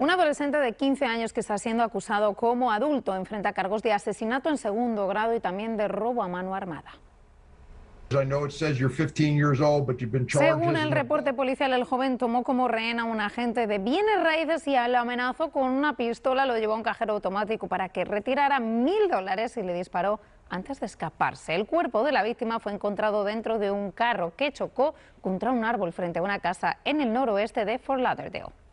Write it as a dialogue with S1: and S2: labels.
S1: Un adolescente de 15 años que está siendo acusado como adulto enfrenta cargos de asesinato en segundo grado y también de robo a mano armada.
S2: Según el reporte
S1: policial, el joven tomó como rehén a un agente de bienes raíces y lo amenazó con una pistola, lo llevó a un cajero automático para que retirara mil dólares y le disparó antes de escaparse. El cuerpo de la víctima fue encontrado dentro de un carro que chocó contra un árbol frente a una casa en el noroeste de Fort Lauderdale.